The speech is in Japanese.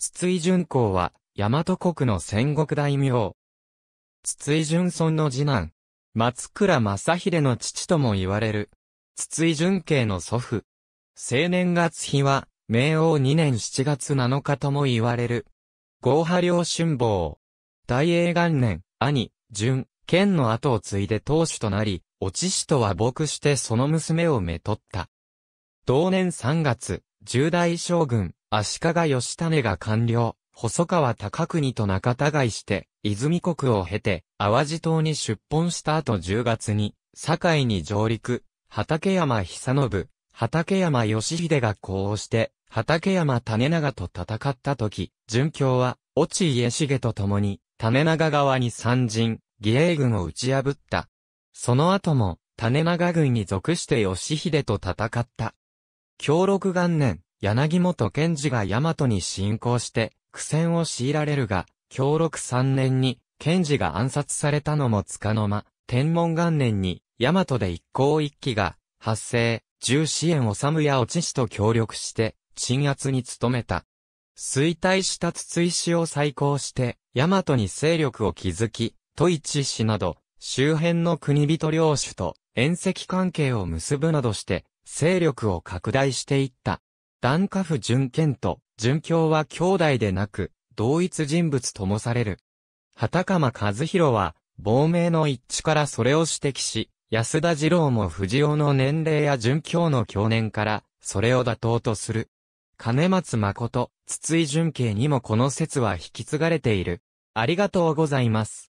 筒井淳公は、大和国の戦国大名。筒井淳村の次男。松倉正秀の父とも言われる。筒井淳慶の祖父。青年月日は、明王2年7月7日とも言われる。合派領春望。大英元年、兄、淳、剣の後を継いで当主となり、お父氏とは僕してその娘をめとった。同年3月、重大将軍、足利義種が完了、細川高国と仲互いして、泉国を経て、淡路島に出奔した後10月に、堺に上陸、畠山久信、畠山義秀が呼応して、畠山種長と戦った時、順教は、越ち家重と共に、種長側に参陣、義英軍を打ち破った。その後も、種長軍に属して義秀と戦った。協力元年、柳本賢治が大和に侵攻して苦戦を強いられるが、協力3年に賢治が暗殺されたのもつかの間、天文元年に大和で一向一揆が発生、重支援治や落ち師と協力して鎮圧に努めた。衰退した筒石を再興して、大和に勢力を築き、都市市など、周辺の国人領主と、縁石関係を結ぶなどして、勢力を拡大していった。段家府純賢と純教は兄弟でなく、同一人物ともされる。畑鎌和弘は、亡命の一致からそれを指摘し、安田二郎も藤尾の年齢や純教の去年から、それを妥当とする。金松誠、筒井純慶にもこの説は引き継がれている。ありがとうございます。